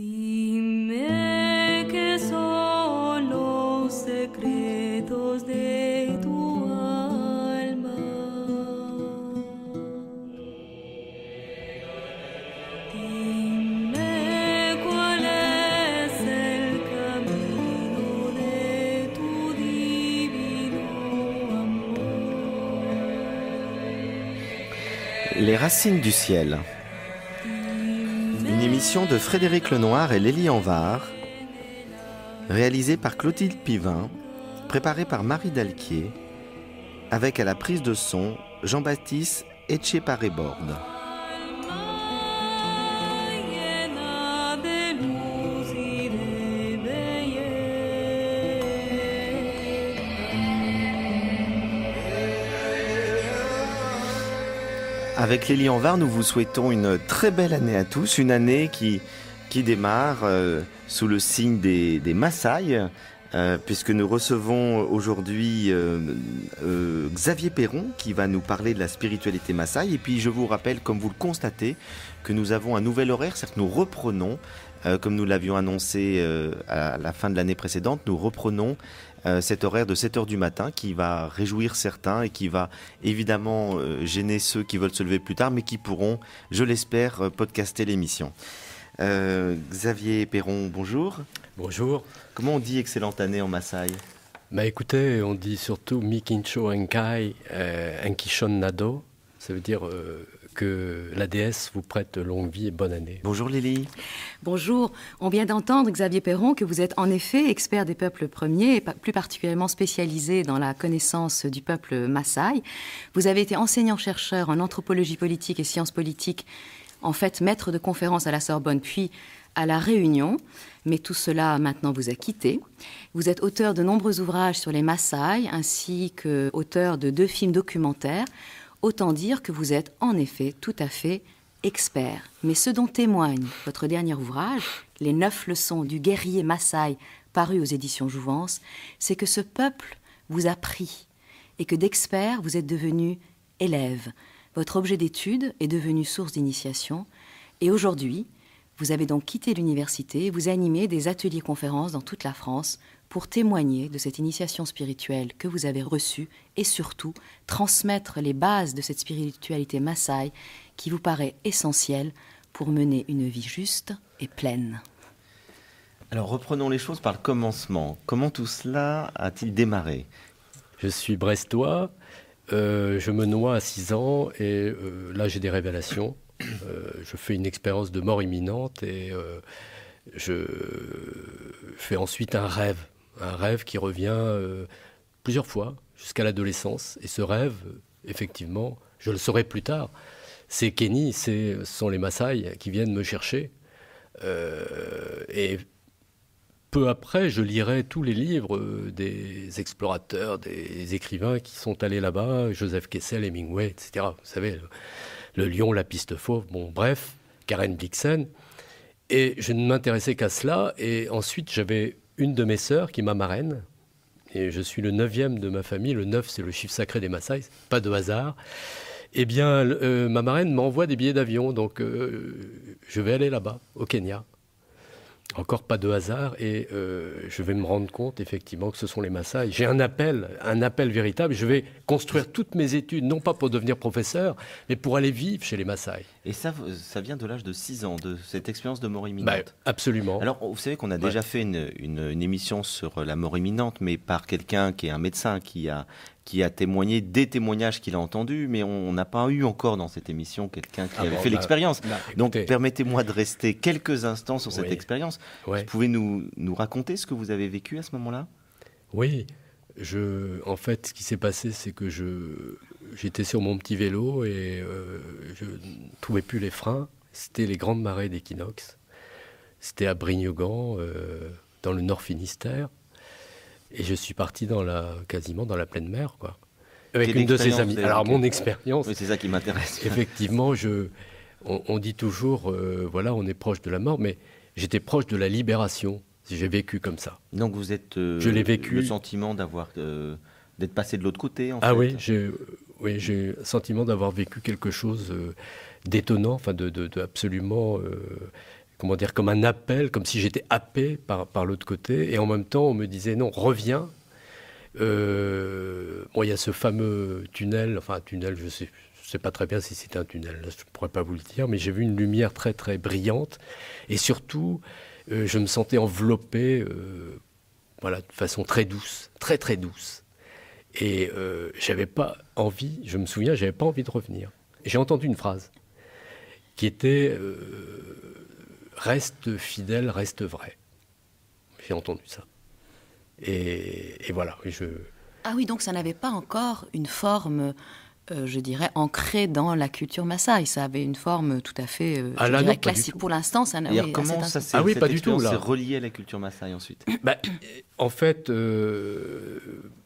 Dime que son los secretos de tu alma. Dime cuál es el camino de tu divino amor. Les racines du ciel de Frédéric Lenoir et Lélie Anvar, réalisée par Clotilde Pivin, préparée par Marie Dalquier, avec à la prise de son Jean-Baptiste Etcheparé-Borde. Avec Lélie Var, nous vous souhaitons une très belle année à tous, une année qui, qui démarre euh, sous le signe des, des Maasai, euh, puisque nous recevons aujourd'hui euh, euh, Xavier Perron qui va nous parler de la spiritualité Maasai. Et puis je vous rappelle, comme vous le constatez, que nous avons un nouvel horaire, que nous reprenons, comme nous l'avions annoncé à la fin de l'année précédente, nous reprenons cet horaire de 7h du matin qui va réjouir certains et qui va évidemment gêner ceux qui veulent se lever plus tard, mais qui pourront, je l'espère, podcaster l'émission. Xavier Perron, bonjour. Bonjour. Comment on dit excellente année en Maasai bah écoutez, on dit surtout Mikincho Enkai en euh, Enkishon Nado. Ça veut dire euh, que la déesse vous prête longue vie et bonne année. Bonjour Lili. Bonjour. On vient d'entendre, Xavier Perron, que vous êtes en effet expert des peuples premiers et plus particulièrement spécialisé dans la connaissance du peuple Maasai. Vous avez été enseignant-chercheur en anthropologie politique et sciences politiques, en fait maître de conférences à la Sorbonne, puis à La Réunion, mais tout cela maintenant vous a quitté. Vous êtes auteur de nombreux ouvrages sur les Maasai, ainsi que auteur de deux films documentaires. Autant dire que vous êtes en effet tout à fait expert. Mais ce dont témoigne votre dernier ouvrage, Les neuf leçons du guerrier Maasai, paru aux éditions Jouvence, c'est que ce peuple vous a pris et que d'expert vous êtes devenu élève. Votre objet d'étude est devenu source d'initiation. Et aujourd'hui, vous avez donc quitté l'université et vous animez des ateliers-conférences dans toute la France pour témoigner de cette initiation spirituelle que vous avez reçue et surtout transmettre les bases de cette spiritualité Maasai qui vous paraît essentielle pour mener une vie juste et pleine. Alors reprenons les choses par le commencement. Comment tout cela a-t-il démarré Je suis brestois, euh, je me noie à 6 ans et euh, là j'ai des révélations. Euh, je fais une expérience de mort imminente et euh, je fais ensuite un rêve, un rêve qui revient euh, plusieurs fois jusqu'à l'adolescence. Et ce rêve, effectivement, je le saurai plus tard, c'est Kenny, ce sont les Maasai qui viennent me chercher. et peu après, je lirai tous les livres des explorateurs, des écrivains qui sont allés là-bas, Joseph Kessel, Hemingway, etc. Vous savez, le Lion, la piste fauve, bon, bref, Karen Blixen. Et je ne m'intéressais qu'à cela. Et ensuite, j'avais une de mes sœurs qui ma marraine. Et je suis le neuvième de ma famille. Le neuf, c'est le chiffre sacré des Maasai. Pas de hasard. Eh bien, euh, ma marraine m'envoie des billets d'avion. Donc, euh, je vais aller là-bas, au Kenya encore pas de hasard et euh, je vais me rendre compte effectivement que ce sont les Maasai. J'ai un appel, un appel véritable. Je vais construire toutes mes études, non pas pour devenir professeur, mais pour aller vivre chez les Maasai. Et ça, ça vient de l'âge de 6 ans, de cette expérience de mort imminente bah, Absolument. Alors, vous savez qu'on a déjà fait une, émission sur la mort imminente, mais par quelqu'un qui est un médecin qui a qui a témoigné des témoignages qu'il a entendus, mais on n'a pas eu encore dans cette émission quelqu'un qui ah avait fait bah, l'expérience. Bah, Donc permettez-moi de rester quelques instants sur cette expérience. Vous pouvez nous, raconter ce que vous avez vécu à ce moment-là Oui, je, en fait, ce qui s'est passé, c'est que je, j'étais sur mon petit vélo et euh, je ne trouvais plus les freins. C'était les grandes marées d'équinoxe. C'était à Brignogan, euh, dans le Nord Finistère. Et je suis parti dans la, quasiment dans la pleine mer, quoi. Avec une de ses amies. Alors, mon expérience. Oui, c'est ça qui m'intéresse. effectivement, je, on, dit toujours, euh, voilà, on est proche de la mort, mais j'étais proche de la libération. si J'ai vécu comme ça. Donc, vous êtes. Euh, je l'ai vécu. Le sentiment d'avoir. Euh, d'être passé de l'autre côté, en ah oui, j'ai oui, le sentiment d'avoir vécu quelque chose d'étonnant, enfin, de absolument comment dire, comme un appel, comme si j'étais happé par, par l'autre côté. Et en même temps, on me disait non, reviens. Euh, il y a ce fameux tunnel, enfin tunnel, je sais, sais pas très bien si c'était un tunnel, je ne pourrais pas vous le dire, mais j'ai vu une lumière très très brillante. Et surtout, euh, je me sentais enveloppé, euh, voilà, de façon très douce, très très douce. Et euh, j'avais pas envie, je me souviens, j'avais pas envie de revenir. J'ai entendu une phrase qui était reste fidèle, reste vrai. J'ai entendu ça. Et, et voilà. Je... Ah oui, donc ça n'avait pas encore une forme, euh, je dirais, ancrée dans la culture Maasai. Ça avait une forme tout à fait euh, ah classique. Pour l'instant, ça n'avait comment ah pas du tout. C'est relié à la culture Maasai ensuite. Bah, euh, en fait,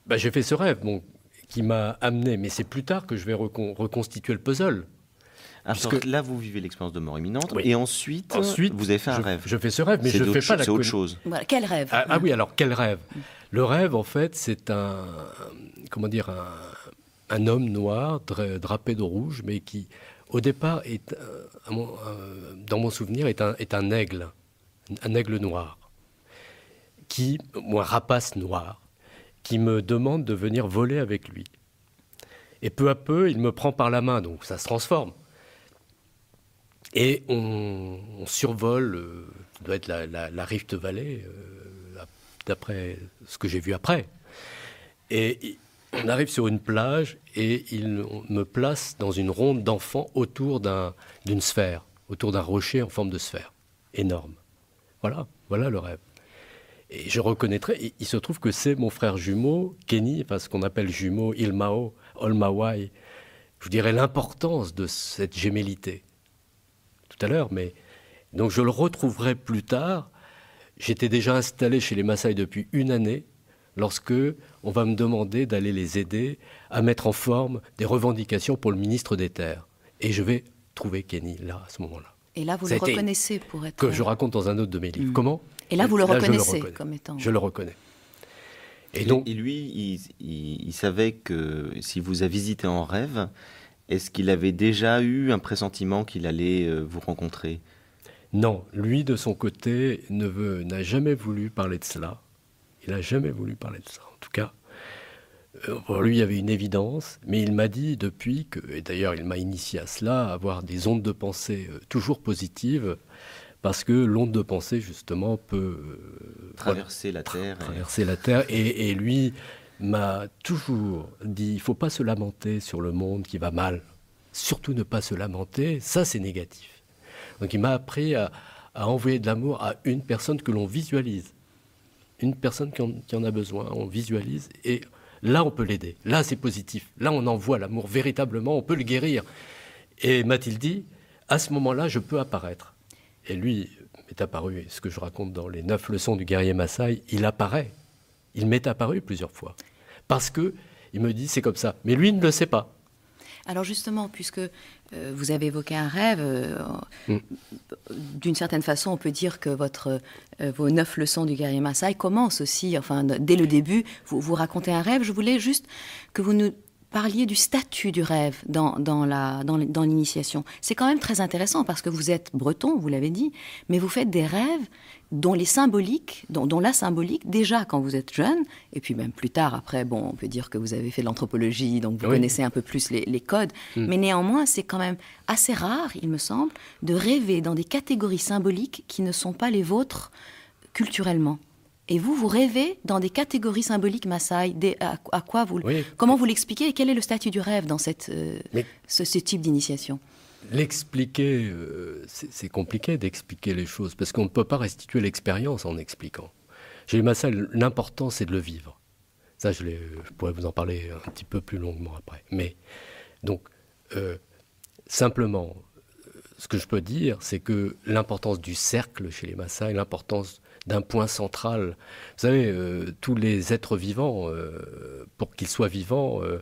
bah, j'ai fait ce rêve bon, qui m'a amené, mais c'est plus tard que je vais reconstituer le puzzle. Parce que là, vous vivez l'expérience de mort imminente et ensuite, vous avez fait un rêve. Je fais ce rêve, mais je ne fais pas la. C'est autre chose. quel rêve ah, ah, oui, alors quel rêve Le rêve, en fait, c'est un comment dire un, homme noir drapé de rouge, mais qui, au départ, est euh, euh, dans mon souvenir, est un, est un aigle, un aigle noir, qui, ou un rapace noir, qui me demande de venir voler avec lui. Et peu à peu, il me prend par la main, donc ça se transforme. Et on, survole, ça euh, doit être la, Rift Valley, euh, d'après ce que j'ai vu après. Et on arrive sur une plage et il me place dans une ronde d'enfants autour d'une sphère, autour d'un rocher en forme de sphère, énorme. Voilà, voilà le rêve. Et je reconnaîtrai, il se trouve que c'est mon frère jumeau, Kenny, enfin ce qu'on appelle jumeau, Ilmao, Olmawai. Je vous dirais l'importance de cette gémellité tout à l'heure, mais donc je le retrouverai plus tard. J'étais déjà installé chez les Maasai depuis une année lorsque on va me demander d'aller les aider à mettre en forme des revendications pour le ministre des Terres. Et je vais trouver Kenny là, à ce moment-là. Et là, vous le reconnaissez pour être... Que je raconte dans un autre de mes livres. Mm. Comment Et là, vous le reconnaissez comme étant... Je le reconnais. Et, donc, et lui, il, savait que si vous a visité en rêve, est-ce qu'il avait déjà eu un pressentiment qu'il allait euh, vous rencontrer Non, lui de son côté ne veut, n'a jamais voulu parler de cela. Il n'a jamais voulu parler de ça, en tout cas. Euh, pour lui, il y avait une évidence, mais il m'a dit depuis que, et d'ailleurs il m'a initié à cela, avoir des ondes de pensée euh, toujours positives, parce que l'onde de pensée, justement, peut... traverser la Terre. Traverser la Terre, et lui, m'a toujours dit il faut pas se lamenter sur le monde qui va mal. Surtout ne pas se lamenter, ça c'est négatif. Donc il m'a appris à, envoyer de l'amour à une personne que l'on visualise. Une personne qui en, a besoin, on visualise et là on peut l'aider. Là c'est positif. Là on envoie l'amour véritablement, on peut le guérir. Et m'a-t-il dit à ce moment-là je peux apparaître. Et lui m'est apparu, ce que je raconte dans les neuf leçons du guerrier Maasai, il apparaît. Il m'est apparu plusieurs fois parce que il me dit c'est comme ça. Mais lui ne le sait pas. Alors justement, puisque euh, vous avez évoqué un rêve, euh, mm. d'une certaine façon, on peut dire que votre, euh, vos neuf leçons du guerrier Maasai commencent aussi, enfin dès le début, vous, vous racontez un rêve. Je voulais juste que vous nous parliez du statut du rêve dans, dans l'initiation. c'est quand même très intéressant parce que vous êtes breton, vous l'avez dit, mais vous faites des rêves dont les symboliques, dont, la symbolique, déjà quand vous êtes jeune, et puis même plus tard, après, bon, on peut dire que vous avez fait de l'anthropologie, donc vous connaissez un peu plus les, codes, hmm. mais néanmoins, c'est quand même assez rare, il me semble, de rêver dans des catégories symboliques qui ne sont pas les vôtres culturellement. Et vous, vous rêvez dans des catégories symboliques Maasai. Des, à, quoi vous, Comment vous l'expliquez et quel est le statut du rêve dans cette, euh, ce, type d'initiation L'expliquer, euh, c'est compliqué d'expliquer les choses parce qu'on ne peut pas restituer l'expérience en expliquant. Chez les Maasai, l'important c'est de le vivre. Ça, je, pourrais vous en parler un petit peu plus longuement après. Mais donc, euh, simplement, ce que je peux dire, c'est que l'importance du cercle chez les Maasai, l'importance d'un point central. Vous savez, euh, tous les êtres vivants, euh, pour qu'ils soient vivants, euh,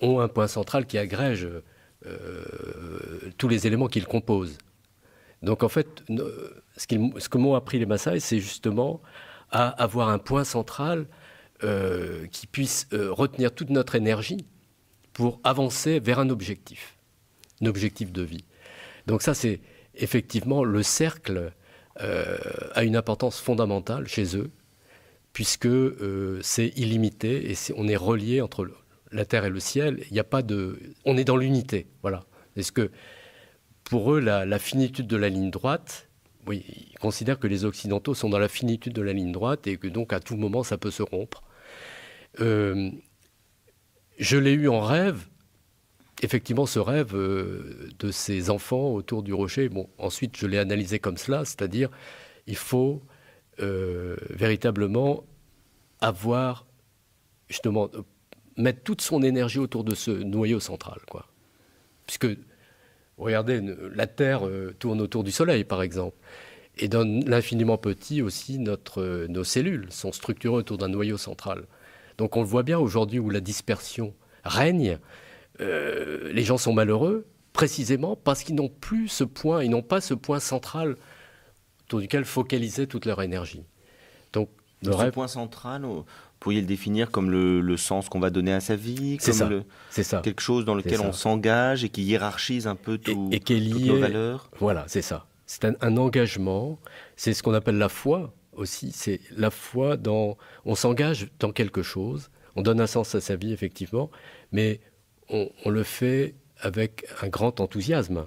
ont un point central qui agrège tous les éléments qu'ils composent. Donc en fait, ce, ce que m'ont appris les Maasai, c'est justement à avoir un point central qui puisse retenir toute notre énergie pour avancer vers un objectif, un objectif de vie. Donc ça, c'est effectivement le cercle euh, a une importance fondamentale chez eux, puisque euh, c'est illimité et on est relié entre la terre et le ciel. Il n'y a pas de, on est dans l'unité, voilà. Est-ce que pour eux la, finitude de la ligne droite, oui, ils considèrent que les occidentaux sont dans la finitude de la ligne droite et que donc à tout moment ça peut se rompre. Euh, je l'ai eu en rêve effectivement ce rêve euh, de ces enfants autour du rocher. Bon, ensuite, je l'ai analysé comme cela, c'est-à-dire il faut euh, véritablement avoir justement euh, mettre toute son énergie autour de ce noyau central, quoi. Puisque regardez, la Terre tourne autour du Soleil, par exemple. Et dans l'infiniment petit aussi, nos cellules sont structurées autour d'un noyau central. Donc on le voit bien aujourd'hui où la dispersion règne, euh, les gens sont malheureux précisément parce qu'ils n'ont plus ce point, ils n'ont pas ce point central autour duquel focaliser toute leur énergie. Donc, le ce point central, vous pourriez le définir comme le, sens qu'on va donner à sa vie, C'est ça, c'est quelque chose dans lequel on s'engage et qui hiérarchise un peu tout, et, qui est toutes nos valeurs. Voilà, c'est ça. C'est un engagement, c'est ce qu'on appelle la foi aussi, c'est la foi dans... On s'engage dans quelque chose, on donne un sens à sa vie, effectivement, mais on, le fait avec un grand enthousiasme.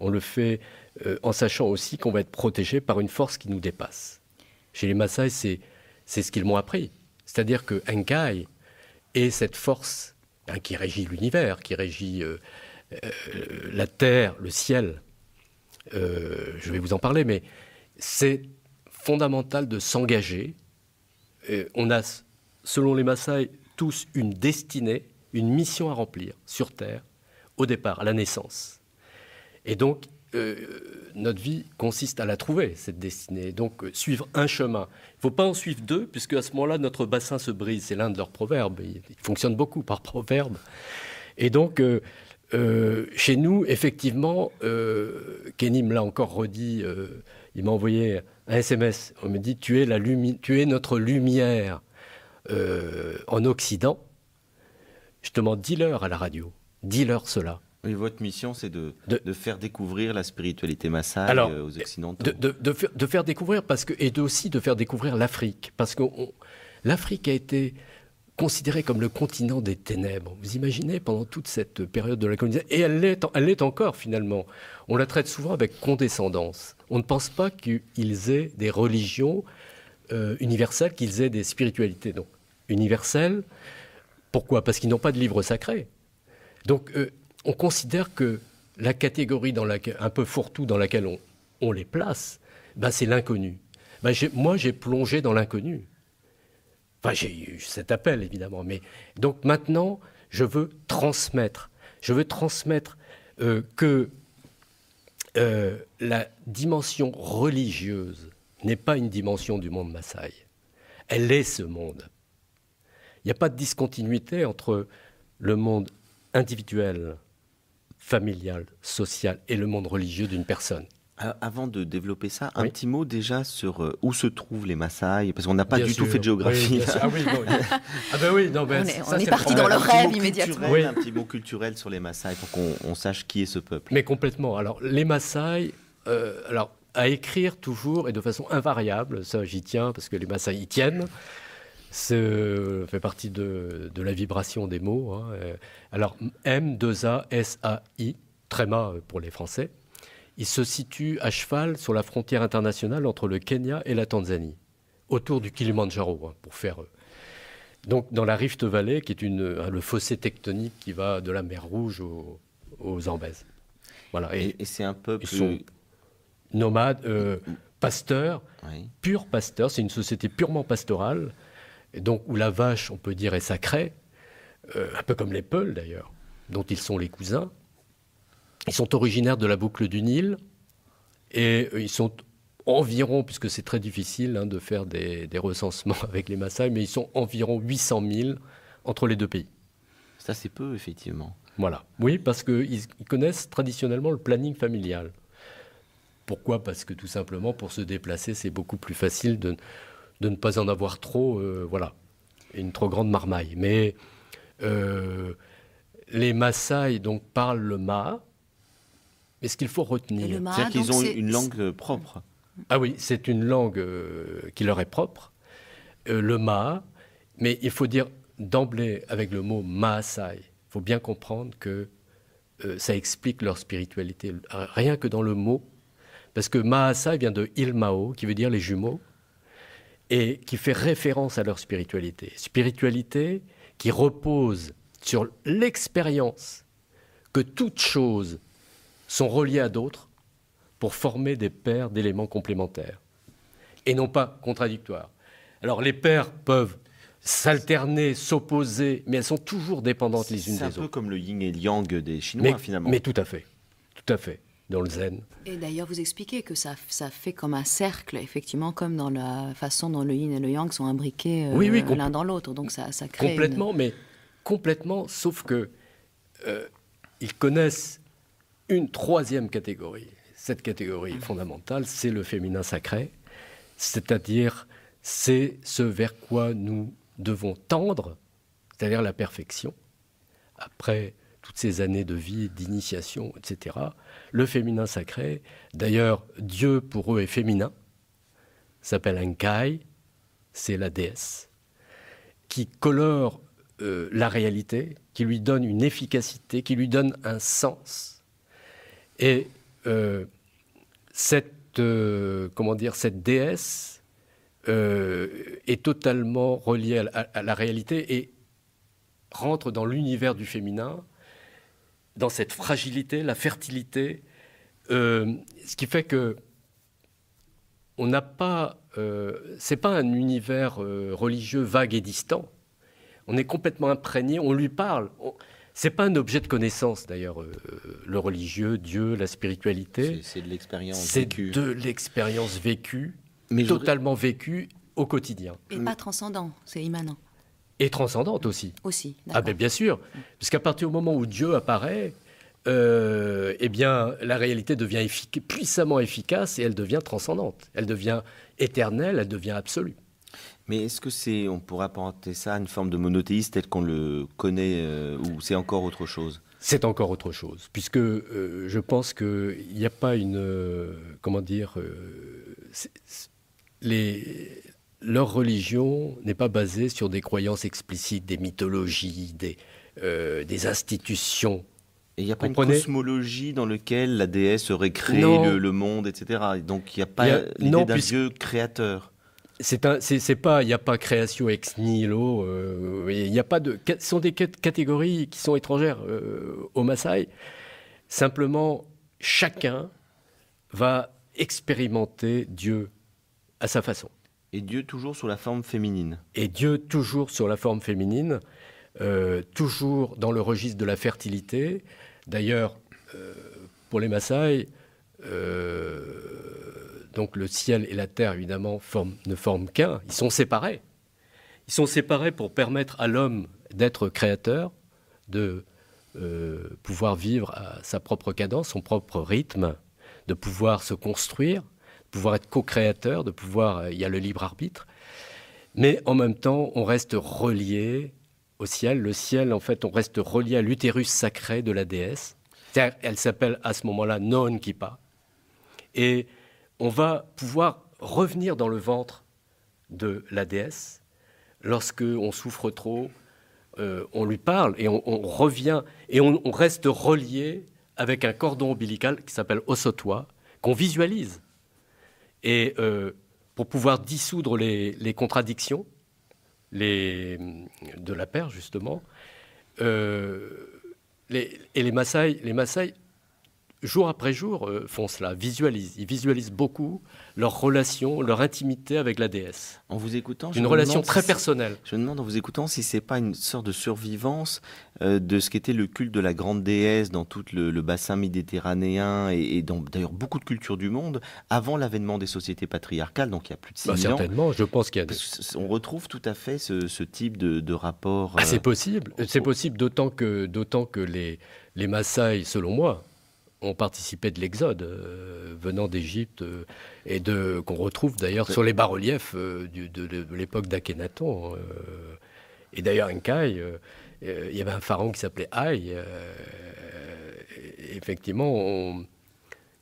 On le fait euh, en sachant aussi qu'on va être protégé par une force qui nous dépasse. Chez les Maasai, c'est ce qu'ils m'ont appris. C'est-à-dire que Enkai est cette force hein, qui régit l'univers, qui régit euh, euh, la terre, le ciel. je vais vous en parler, mais c'est fondamental de s'engager. On a, selon les Maasai, tous une destinée une mission à remplir sur Terre au départ, à la naissance. Et donc, euh, notre vie consiste à la trouver, cette destinée. Donc, euh, suivre un chemin. Il ne faut pas en suivre deux, puisque à ce moment-là, notre bassin se brise. C'est l'un de leurs proverbes. Il, fonctionne beaucoup par proverbe. Et donc, euh, chez nous, effectivement, Kenny me l'a encore redit. il m'a envoyé un SMS. On me dit Tu es, la tu es notre lumière en Occident. Justement, dis-leur à la radio, dis-leur cela. Et votre mission, c'est de, faire découvrir la spiritualité massale euh, aux Occidentaux. De, faire, découvrir, parce que, et aussi de faire découvrir l'Afrique. Parce que l'Afrique a été considérée comme le continent des ténèbres. Vous imaginez, pendant toute cette période de la colonisation, et elle l'est, elle est encore finalement. On la traite souvent avec condescendance. On ne pense pas qu'ils aient des religions euh, universelles, qu'ils aient des spiritualités donc universelles. Pourquoi Parce qu'ils n'ont pas de livre sacré. Donc euh, on considère que la catégorie un peu fourre-tout dans laquelle on, les place, ben, c'est l'inconnu. Ben, moi, j'ai plongé dans l'inconnu. Enfin, j'ai eu cet appel, évidemment. Mais donc maintenant, je veux transmettre. Je veux transmettre euh, que euh, la dimension religieuse n'est pas une dimension du monde Maasai. Elle est ce monde. Il n'y a pas de discontinuité entre le monde individuel, familial, social et le monde religieux d'une personne. Avant de développer ça, un petit mot déjà sur euh, où se trouvent les Maasai, parce qu'on n'a pas du tout fait de géographie. ah oui, ah ben oui ben, on est, parti dans le rêve immédiatement. Un petit mot culturel sur les Maasai pour qu'on sache qui est ce peuple. Mais complètement. Alors les Maasai, euh, alors à écrire toujours et de façon invariable, ça j'y tiens parce que les Maasai y tiennent fait partie de, la vibration des mots. Hein. Euh, alors, M2A-S-A-I, tréma euh, pour les Français, il se situe à cheval sur la frontière internationale entre le Kenya et la Tanzanie, autour du Kilimanjaro, hein, pour faire. Euh, donc, dans la Rift Valley, qui est une, le fossé tectonique qui va de la mer Rouge aux Zambèzes. Voilà. Et, c'est un peu plus... sont nomades, mm. pasteurs, pasteurs. C'est une société purement pastorale donc où la vache, on peut dire, est sacrée, euh, un peu comme les Peuls d'ailleurs, dont ils sont les cousins. Ils sont originaires de la boucle du Nil et euh, ils sont environ, puisque c'est très difficile hein, de faire des, recensements avec les Maasai, mais ils sont environ 800 000 entre les deux pays. Ça, c'est peu, effectivement. Voilà. Oui, parce qu'ils connaissent traditionnellement le planning familial. Pourquoi Parce que tout simplement, pour se déplacer, c'est beaucoup plus facile de, de ne pas en avoir trop, euh, voilà, une trop grande marmaille. Mais euh, les Maasai donc parlent le Ma, mais ce qu'il faut retenir, c'est qu'ils ont une langue euh, propre. Ah oui, c'est une langue qui leur est propre, le Ma. mais il faut dire d'emblée avec le mot Maasai, il faut bien comprendre que ça explique leur spiritualité, rien que dans le mot, parce que Maasai vient de Ilmao, qui veut dire les jumeaux et qui fait référence à leur spiritualité. Spiritualité qui repose sur l'expérience que toutes choses sont reliées à d'autres pour former des paires d'éléments complémentaires et non pas contradictoires. Alors les paires peuvent s'alterner, s'opposer, mais elles sont toujours dépendantes les unes des autres. C'est un peu comme le yin et le yang des Chinois finalement. Mais tout à fait, tout à fait dans le zen. Et d'ailleurs, vous expliquez que ça, ça fait comme un cercle, effectivement, comme dans la façon dont le yin et le yang sont imbriqués euh, l'un dans l'autre. Donc ça, ça crée. Complètement, mais complètement, sauf que euh, ils connaissent une troisième catégorie. Cette catégorie ah. fondamentale, c'est le féminin sacré, c'est-à-dire c'est ce vers quoi nous devons tendre, c'est-à-dire la perfection. Après, toutes ces années de vie, d'initiation, etc. Le féminin sacré, d'ailleurs, Dieu pour eux est féminin, s'appelle Ankai, c'est la déesse, qui colore euh, la réalité, qui lui donne une efficacité, qui lui donne un sens. Et euh, cette, euh, comment dire, cette déesse est totalement reliée à la réalité et rentre dans l'univers du féminin dans cette fragilité, la fertilité, euh, ce qui fait que on n'a pas, euh, c'est pas un univers euh, religieux vague et distant. On est complètement imprégné, on lui parle. Ce C'est pas un objet de connaissance d'ailleurs, le religieux, Dieu, la spiritualité. C'est de l'expérience vécue. C'est de l'expérience vécue, mais totalement vécue au quotidien. Et pas transcendant, c'est immanent et transcendante aussi. Aussi. Ah ben bien sûr, parce qu'à partir du moment où Dieu apparaît, euh, eh bien la réalité devient puissamment efficace et elle devient transcendante. Elle devient éternelle, elle devient absolue. Mais est-ce que c'est, on pourrait apporter ça à une forme de monothéisme tel qu'on le connaît, euh, ou c'est encore autre chose C'est encore autre chose, puisque euh, je pense qu'il n'y a pas une, comment dire, les leur religion n'est pas basée sur des croyances explicites, des mythologies, des, euh, des institutions. Il n'y a pas une cosmologie dans laquelle la déesse aurait créé le, monde, etc. Donc il n'y a pas l'idée d'un dieu créateur. C'est pas, il n'y a pas création ex nihilo. Euh, il n'y a pas de, ce sont des catégories qui sont étrangères euh, au Maasai. Simplement, chacun va expérimenter Dieu à sa façon. Et Dieu toujours sous la forme féminine. Et Dieu toujours sur la forme féminine, euh, toujours dans le registre de la fertilité. D'ailleurs, euh, pour les Maasai, euh, donc le ciel et la terre, évidemment, ne forment qu'un. Ils sont séparés. Ils sont séparés pour permettre à l'homme d'être créateur, de pouvoir vivre à sa propre cadence, son propre rythme, de pouvoir se construire, pouvoir être co-créateur, de pouvoir, euh, il y a le libre arbitre, mais en même temps, on reste relié au ciel. Le ciel, en fait, on reste relié à l'utérus sacré de la déesse. Elle s'appelle à ce moment-là Non Kippa. Et on va pouvoir revenir dans le ventre de la déesse lorsque on souffre trop. Euh, on lui parle et on, revient et on, reste relié avec un cordon ombilical qui s'appelle Osotwa, qu'on visualise. Et euh, pour pouvoir dissoudre les, contradictions les, de la paire, justement, euh, et les Maasai, les Maasai jour après jour, euh, font cela, visualisent. Ils visualisent beaucoup leur relation, leur intimité avec la déesse. En vous écoutant, une relation très personnelle. Je me demande en vous écoutant si c'est pas une sorte de survivance euh, de ce qu'était le culte de la grande déesse dans tout le, bassin méditerranéen et, dans d'ailleurs beaucoup de cultures du monde avant l'avènement des sociétés patriarcales. Donc il y a plus de 6 bah, Certainement, je pense qu'il y a. On retrouve tout à fait ce, type de, rapport. Ah, c'est euh, possible. C'est possible, d'autant que les les Maasai, selon moi, ont participé de l'exode venant d'Égypte et de qu'on retrouve d'ailleurs sur les bas-reliefs de, l'époque d'Akhenaton. et d'ailleurs, en Enkai, il y avait un pharaon qui s'appelait Aï. effectivement,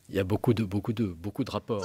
il y a beaucoup de, beaucoup de, beaucoup de rapports.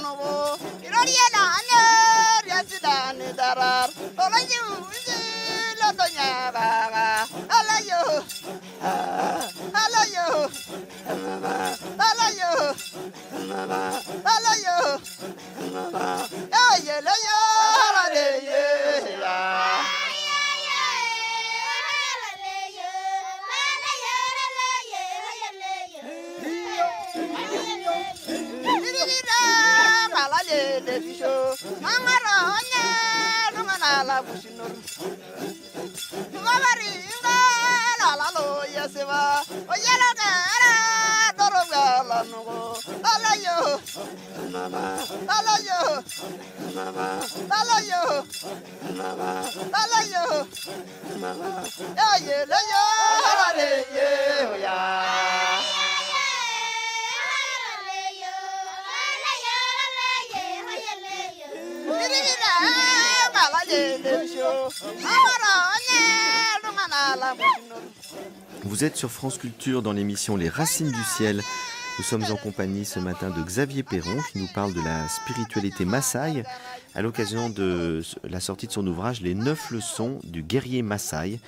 novo iroriela ane riasidane darar olayu uzi lotonya baga alayo alayo mama alayo mama alayo mama ayelayo alayo televisio mangaro onye nungana ala busino babari inga ala lo yasiba oyela ka ala doroga ala nugo ala mama Alayo, mama Alayo, mama Alayo, mama ya ye le yo ala le ye ya Vous êtes sur France Culture dans l'émission Les Racines du Ciel. Nous sommes en compagnie ce matin de Xavier Perron qui nous parle de la spiritualité Maasai à l'occasion de la sortie de son ouvrage Les neuf leçons du guerrier Maasai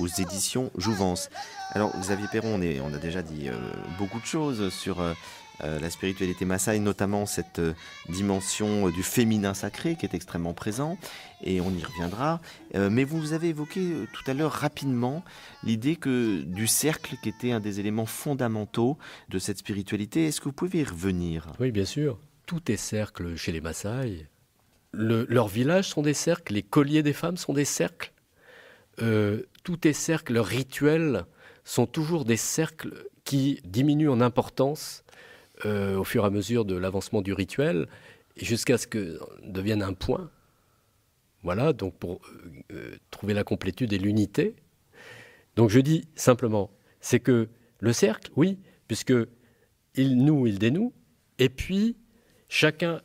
aux éditions Jouvence. Alors Xavier Perron, on, a déjà dit euh, beaucoup de choses sur euh, euh, la spiritualité Maasai, notamment cette euh, dimension euh, du féminin sacré qui est extrêmement présent, et on y reviendra. mais vous avez évoqué tout à l'heure rapidement l'idée que du cercle qui était un des éléments fondamentaux de cette spiritualité. Est-ce que vous pouvez y revenir Oui, bien sûr. Tout est cercle chez les Maasai. leurs villages sont des cercles, les colliers des femmes sont des cercles. tout est cercle, leurs rituels sont toujours des cercles qui diminuent en importance euh, au fur et à mesure de l'avancement du rituel, jusqu'à ce que devienne un point. Voilà, donc pour euh, trouver la complétude et l'unité. Donc je dis simplement, c'est que le cercle, oui, puisque il nous, il dénoue, et puis chacun,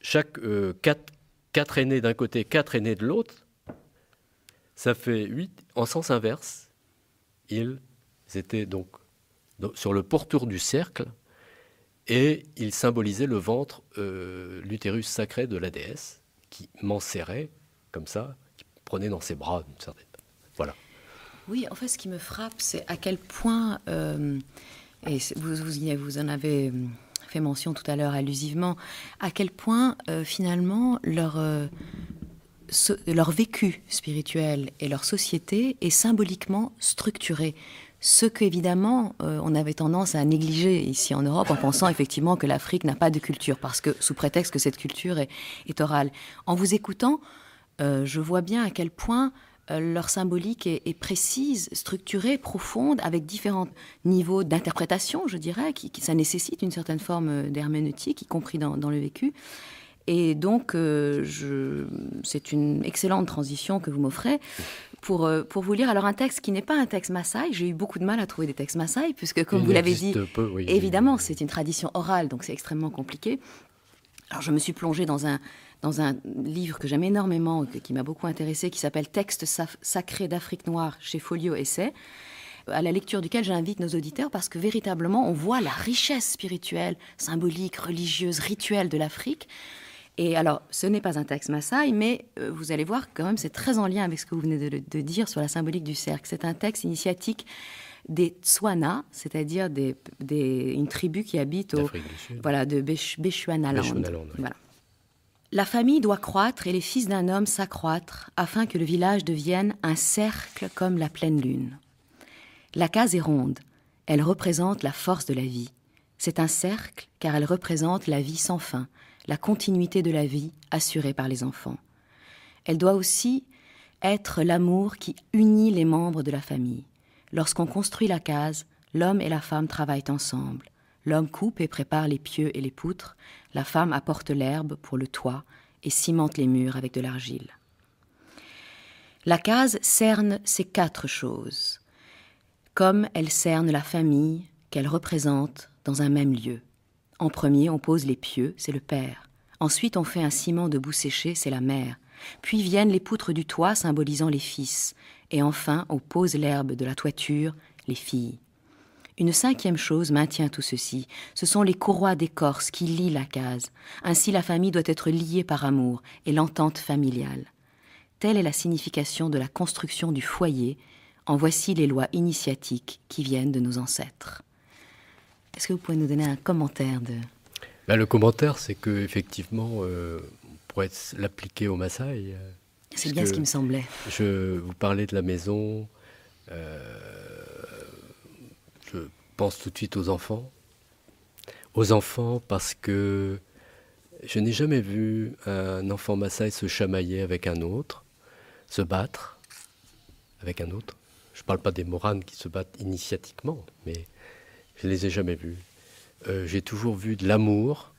chaque euh, quatre, quatre aînés d'un côté, quatre aînés de l'autre, ça fait huit en sens inverse. Ils étaient donc sur le pourtour du cercle, et il symbolisait le ventre, euh, l'utérus sacré de la déesse, qui m'enserrait comme ça, qui prenait dans ses bras une certaine... Voilà. Oui, en fait, ce qui me frappe, c'est à quel point, euh, et vous, vous, en avez euh, fait mention tout à l'heure allusivement, à quel point finalement leur, leur vécu spirituel et leur société est symboliquement structuré. Ce qu'évidemment, euh, on avait tendance à négliger ici en Europe en pensant effectivement que l'Afrique n'a pas de culture, parce que sous prétexte que cette culture est, orale. En vous écoutant, euh, je vois bien à quel point euh, leur symbolique est, précise, structurée, profonde, avec différents niveaux d'interprétation, je dirais, qui, ça nécessite une certaine forme d'herméneutique, y compris dans le vécu. Et donc, euh, c'est une excellente transition que vous m'offrez pour, euh, pour vous lire alors un texte qui n'est pas un texte Maasai. J'ai eu beaucoup de mal à trouver des textes Maasai, puisque comme vous l'avez dit, évidemment, c'est une tradition orale, donc c'est extrêmement compliqué. Alors je me suis plongée dans un, dans un livre que j'aime énormément, et qui m'a beaucoup intéressée, qui s'appelle Textes sacrés d'Afrique noire chez Folio Essai à la lecture duquel j'invite nos auditeurs parce que véritablement on voit la richesse spirituelle, symbolique, religieuse, rituelle de l'Afrique et alors, ce n'est pas un texte Maasai, mais euh, vous allez voir quand c'est très en lien avec ce que vous venez de, dire sur la symbolique du cercle. C'est un texte initiatique des Tswana, c'est-à-dire des, une tribu qui habite au voilà de Bechuanaland. La famille doit croître et les fils d'un homme s'accroître afin que le village devienne un cercle comme la pleine lune. La case est ronde, elle représente la force de la vie. C'est un cercle car elle représente la vie sans fin, la continuité de la vie assurée par les enfants. Elle doit aussi être l'amour qui unit les membres de la famille. Lorsqu'on construit la case, l'homme et la femme travaillent ensemble. L'homme coupe et prépare les pieux et les poutres, la femme apporte l'herbe pour le toit et cimente les murs avec de l'argile. La case cerne ces quatre choses, comme elle cerne la famille qu'elle représente dans un même lieu. En premier, on pose les pieux, c'est le père. Ensuite, on fait un ciment de boue séchée, c'est la mère. Puis viennent les poutres du toit symbolisant les fils. Et enfin, on pose l'herbe de la toiture, les filles. Une cinquième chose maintient tout ceci. Ce sont les courroies d'écorce qui lient la case. Ainsi, la famille doit être liée par amour et l'entente familiale. Telle est la signification de la construction du foyer. En voici les lois initiatiques qui viennent de nos ancêtres. Est-ce que vous pouvez nous donner un commentaire de... Bah, le commentaire, c'est que effectivement, euh, on pourrait l'appliquer au Maasai. Euh, c'est bien ce qui me semblait. Je vous parlais de la maison. Euh, je pense tout de suite aux enfants. Aux enfants parce que je n'ai jamais vu un enfant Maasai se chamailler avec un autre, se battre avec un autre. Je ne parle pas des moranes qui se battent initiatiquement, mais je ne les ai jamais vus. Euh, j'ai toujours vu de l'amour,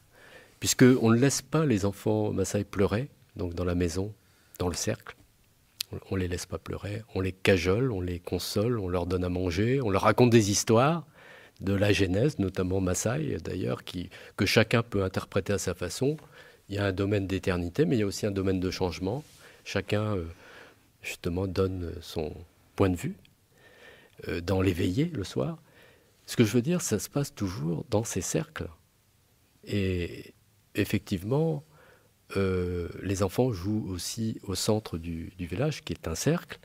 puisqu'on ne laisse pas les enfants Maasai pleurer, donc dans la maison, dans le cercle. On les laisse pas pleurer, on les cajole, on les console, on leur donne à manger, on leur raconte des histoires de la Genèse, notamment Maasai d'ailleurs, que chacun peut interpréter à sa façon. Il y a un domaine d'éternité, mais il y a aussi un domaine de changement. Chacun, euh, justement, donne son point de vue euh, dans l'éveillé le soir. Ce que je veux dire, ça se passe toujours dans ces cercles. Et effectivement, euh, les enfants jouent aussi au centre du, village, qui est un cercle,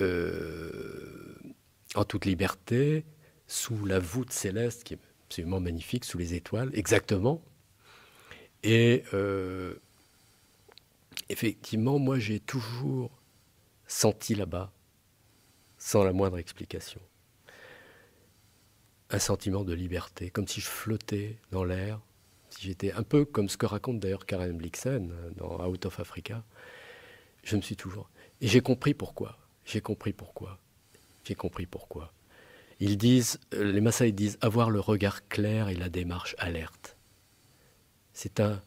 euh, en toute liberté, sous la voûte céleste, qui est absolument magnifique, sous les étoiles, exactement. Et euh, effectivement, moi, j'ai toujours senti là-bas, sans la moindre explication un sentiment de liberté, comme si je flottais dans l'air, si j'étais un peu comme ce que raconte d'ailleurs Karen Blixen euh, dans Out of Africa. Je me suis toujours. Et j'ai compris pourquoi. J'ai compris pourquoi. J'ai compris pourquoi. Ils disent, euh, les Maasai disent avoir le regard clair et la démarche alerte. C'est un.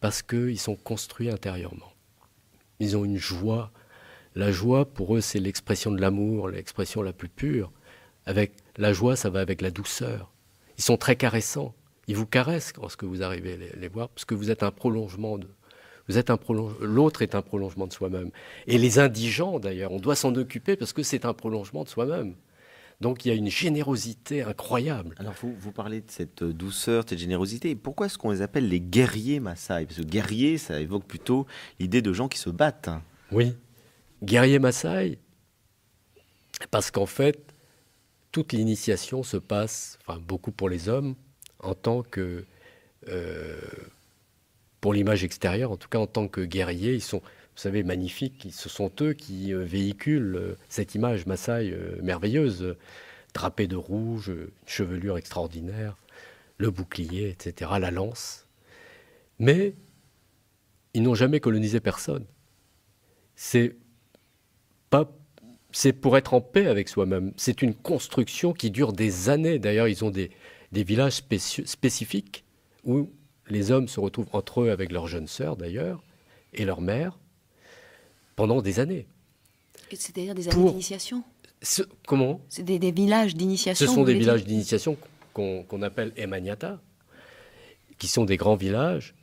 Parce qu'ils sont construits intérieurement. Ils ont une joie. La joie, pour eux, c'est l'expression de l'amour, l'expression la plus pure, avec la joie, ça va avec la douceur. Ils sont très caressants. Ils vous caressent lorsque vous arrivez à les, voir, parce que vous êtes un prolongement de. Vous êtes un l'autre est un prolongement de soi-même. Et les indigents, d'ailleurs, on doit s'en occuper parce que c'est un prolongement de soi-même. Donc il y a une générosité incroyable. Alors vous, parlez de cette euh, douceur, de cette générosité. pourquoi est-ce qu'on les appelle les guerriers Maasai Parce que guerrier, ça évoque plutôt l'idée de gens qui se battent. Hein. Oui. Guerriers Maasai, parce qu'en fait, toute l'initiation se passe, enfin beaucoup pour les hommes, en tant que, euh, pour l'image extérieure, en tout cas en tant que guerriers, ils sont, vous savez, magnifiques, ce sont eux qui euh, véhiculent euh, cette image Maasai merveilleuse, drapée de rouge, une chevelure extraordinaire, le bouclier, etc., la lance. Mais ils n'ont jamais colonisé personne. C'est pas c'est pour être en paix avec soi-même. C'est une construction qui dure des années. D'ailleurs, ils ont des, villages spécifiques où les hommes se retrouvent entre eux avec leurs jeunes sœurs, d'ailleurs, et leur mère, pendant des années. C'est-à-dire des années d'initiation Comment C'est des, villages d'initiation. Ce sont des villages d'initiation qu'on appelle Emaniata, qui sont des grands villages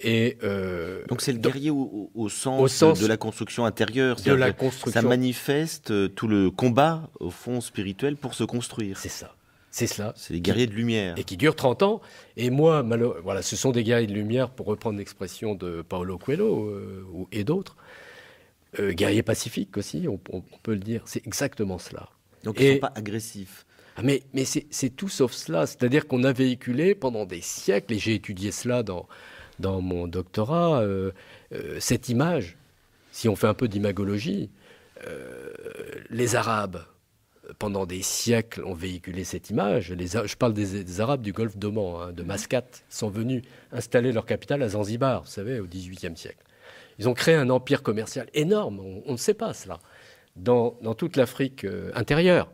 et euh, donc c'est le guerrier au, au, sens de la construction intérieure. la Ça manifeste euh, tout le combat au fond spirituel pour se construire. C'est ça. C'est cela. C'est les guerriers de lumière. Et qui durent 30 ans. Et moi, voilà, ce sont des guerriers de lumière, pour reprendre l'expression de Paolo Coelho euh, et d'autres. guerriers pacifiques aussi, on, peut le dire. C'est exactement cela. Donc ils ne sont pas agressifs. Ah, mais, mais c'est tout sauf cela. C'est-à-dire qu'on a véhiculé pendant des siècles, et j'ai étudié cela dans, dans mon doctorat, euh, euh, cette image, si on fait un peu d'imagologie, euh, les Arabes, pendant des siècles, ont véhiculé cette image. je parle des, Arabes du Golfe d'Oman, hein, de mhm. Mascate, sont venus installer leur capitale à Zanzibar, vous savez, au XVIIIe siècle. Ils ont créé un empire commercial énorme, on, ne sait pas cela, dans toute l'Afrique intérieure.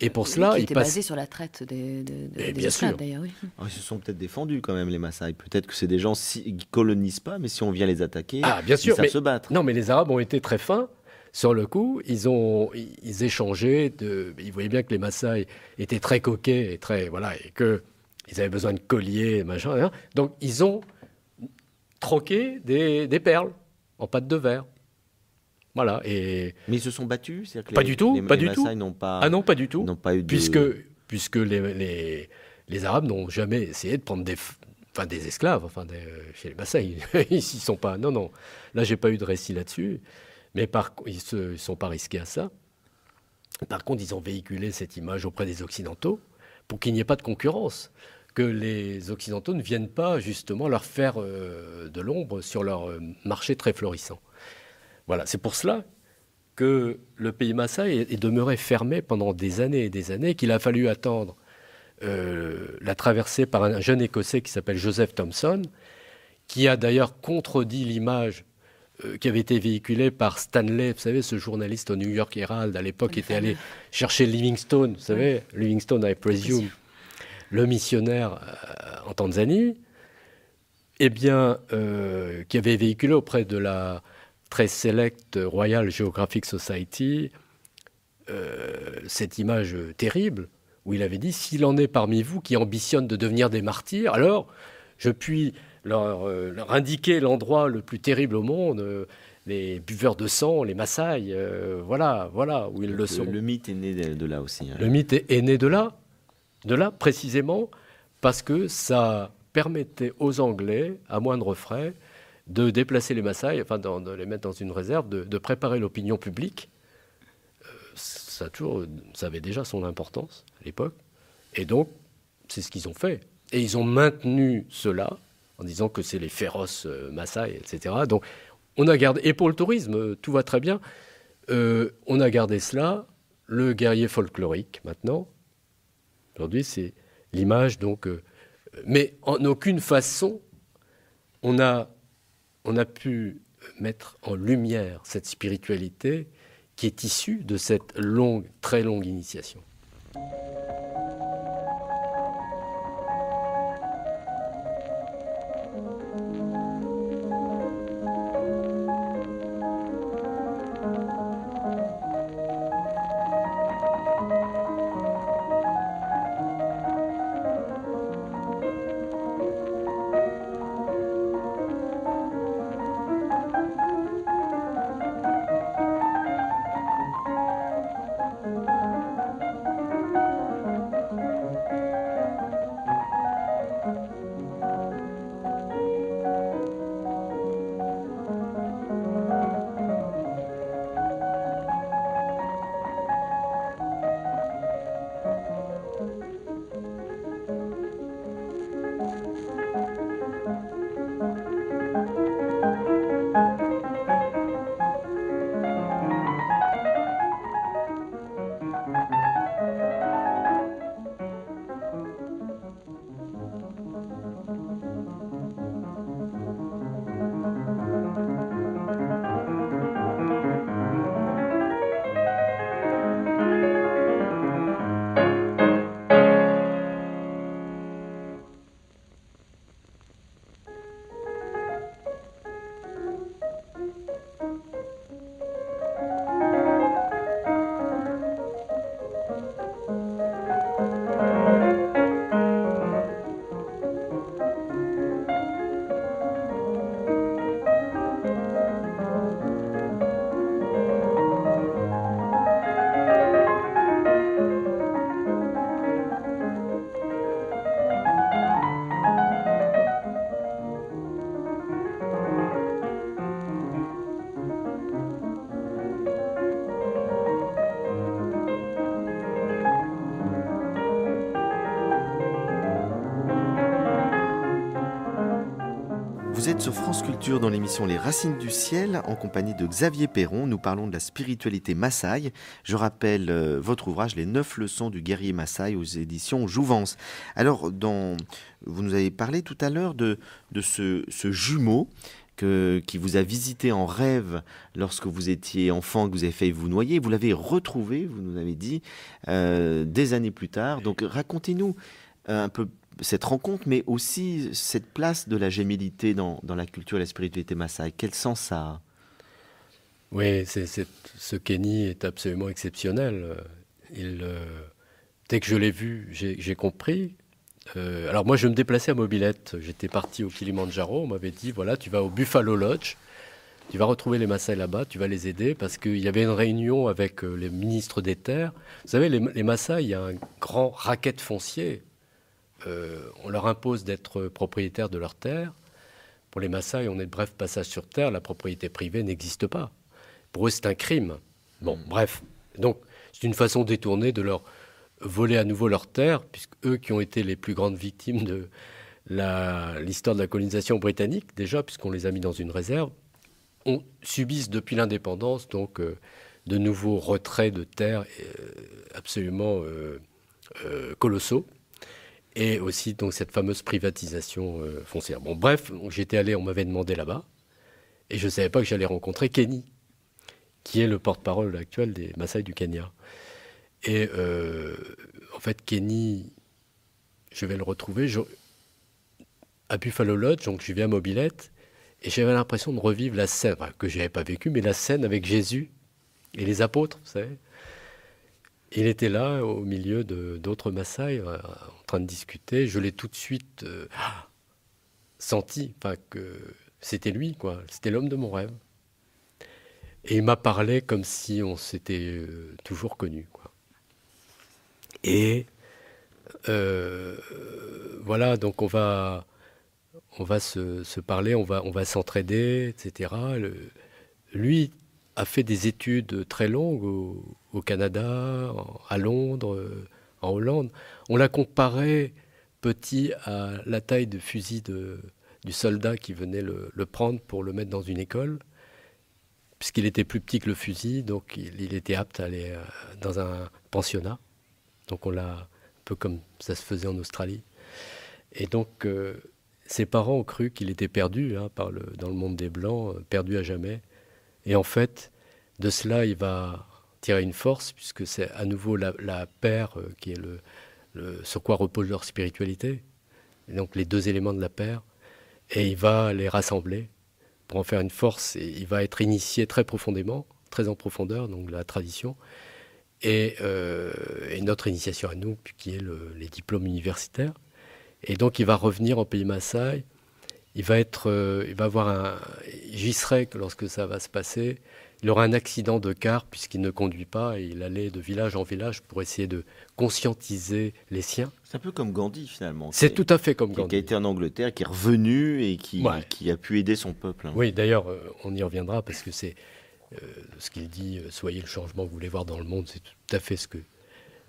Et pour cela, qui il était basé sur la traite des, de, d'ailleurs. Oui. Ah, ils se sont peut-être défendus quand même les Maasai. Peut-être que c'est des gens qui qui colonisent pas, mais si on vient les attaquer, ah, bien sûr, ils savent se battre. Non, mais les Arabes ont été très fins. Sur le coup, ils ont ils échangeaient. De... Ils voyaient bien que les Maasai étaient très coquets et très voilà et que ils avaient besoin de colliers, machin. Hein. Donc ils ont troqué des, des perles en pâte de verre. Voilà. Mais ils se sont battus Pas du tout, pas du tout. ah non, pas du tout. Puisque, les, Arabes n'ont jamais essayé de prendre des, des esclaves enfin, chez les Maasai. Ils s'y sont pas. Non, non. Là, j'ai pas eu de récit là-dessus. Mais par, ils ne sont pas risqués à ça. Par contre, ils ont véhiculé cette image auprès des Occidentaux pour qu'il n'y ait pas de concurrence, que les Occidentaux ne viennent pas justement leur faire euh, de l'ombre sur leur euh, marché très florissant. Voilà, c'est pour cela que le pays Massa est, demeuré fermé pendant des années et des années, qu'il a fallu attendre euh, la traversée par un jeune Écossais qui s'appelle Joseph Thompson, qui a d'ailleurs contredit l'image euh, qui avait été véhiculée par Stanley, vous savez, ce journaliste au New York Herald, à l'époque, était allé chercher Livingstone, vous savez, Livingstone, I presume, le missionnaire euh, en Tanzanie, eh bien, qui avait véhiculé auprès de la très select Royal Geographic Society euh, cette image terrible où il avait dit S'il en est parmi vous qui ambitionnent de devenir des martyrs, alors je puis leur, euh, indiquer l'endroit le plus terrible au monde. Euh, les buveurs de sang, les massailles, voilà, voilà où ils le, sont. Le mythe est né de, là aussi. Hein. Le mythe est né de là, de là précisément parce que ça permettait aux Anglais, à moindre frais, de déplacer les Maasai, enfin de, les mettre dans une réserve, de, préparer l'opinion publique. Euh, ça, avait déjà son importance à l'époque. Et donc, c'est ce qu'ils ont fait. Et ils ont maintenu cela en disant que c'est les féroces euh, Maasai, etc. Donc, on a gardé. Et pour le tourisme, euh, tout va très bien. on a gardé cela. Le guerrier folklorique, maintenant, aujourd'hui, c'est l'image. Donc, mais en aucune façon, on a on a pu mettre en lumière cette spiritualité qui est issue de cette longue, très longue initiation. France Culture dans l'émission Les Racines du Ciel en compagnie de Xavier Perron. Nous parlons de la spiritualité Maasai. Je rappelle euh, votre ouvrage Les Neuf leçons du guerrier Maasai aux éditions Jouvence. Alors, vous nous avez parlé tout à l'heure de, ce, jumeau que, qui vous a visité en rêve lorsque vous étiez enfant, que vous avez fait vous noyer. Vous l'avez retrouvé, vous nous avez dit, euh, des années plus tard. Donc racontez-nous euh, un peu cette rencontre, mais aussi cette place de la gémilité dans, la culture et la spiritualité Maasai. Quel sens ça a Oui, ce Kenny est absolument exceptionnel. Euh, dès que je l'ai vu, j'ai compris. Euh, alors moi, je me déplaçais à Mobilette. J'étais parti au Kilimanjaro. On m'avait dit, voilà, tu vas au Buffalo Lodge. Tu vas retrouver les Maasai là-bas, tu vas les aider parce qu'il y avait une réunion avec euh, les ministres des Terres. Vous savez, les, les Maasai, il y a un grand racket foncier euh, on leur impose d'être propriétaires de leurs terres. Pour les Maasai, on est de bref passage sur terre, la propriété privée n'existe pas. Pour eux, c'est un crime. Bon, mm. bref. Donc, c'est une façon détournée de leur voler à nouveau leurs terres, puisque eux qui ont été les plus grandes victimes de l'histoire de la colonisation britannique, déjà, puisqu'on les a mis dans une réserve, subissent depuis l'indépendance, donc, euh, de nouveaux retraits de terres euh, absolument colossaux et aussi donc cette fameuse privatisation euh, foncière. Bon, bref, j'étais allé, on m'avait demandé là-bas, et je ne savais pas que j'allais rencontrer Kenny, qui est le porte-parole actuel des Maasai du Kenya. Et euh, en fait, Kenny, je vais le retrouver à Buffalo Lodge, donc je viens à Mobilette, et j'avais l'impression de revivre la scène, que je n'avais pas vécue, mais la scène avec Jésus et les apôtres, vous savez. Il était là, au milieu d'autres Maasai, euh, en train de discuter. Je l'ai tout de suite euh, senti, enfin, que c'était lui, quoi. C'était l'homme de mon rêve. Et il m'a parlé comme si on s'était euh, toujours connus, Et voilà, donc on va, on va se, parler, on va, on va s'entraider, etc. lui a fait des études très longues au Canada, à Londres, euh, en Hollande. On la comparait petit à la taille de fusil du soldat qui venait le, prendre pour le mettre dans une école, puisqu'il était plus petit que le fusil, donc il, était apte à aller euh, dans un pensionnat. Donc on l'a un peu comme ça se faisait en Australie. Et donc euh, ses parents ont cru qu'il était perdu hein, dans le monde des Blancs, perdu à jamais. Et en fait, de cela, il va une force, puisque c'est à nouveau la, paire euh, qui est le, sur quoi repose leur spiritualité. donc les deux éléments de la paire, et il va les rassembler pour en faire une force. Et il va être initié très profondément, très en profondeur, donc la tradition. Et, euh, notre initiation à nous, qui est les diplômes universitaires. Et donc il va revenir en pays Maasai. Il va être, euh, il va avoir un. J'y serai lorsque ça va se passer il aura un accident de car puisqu'il ne conduit pas et il allait de village en village pour essayer de conscientiser les siens. C'est un peu comme Gandhi finalement. C'est tout à fait comme Gandhi. Qui a été en Angleterre, qui est revenu et qui, a pu aider son peuple. Hein. Oui, d'ailleurs, euh, on y reviendra parce que c'est euh, ce qu'il dit, euh, soyez le changement que vous voulez voir dans le monde, c'est tout à fait ce que,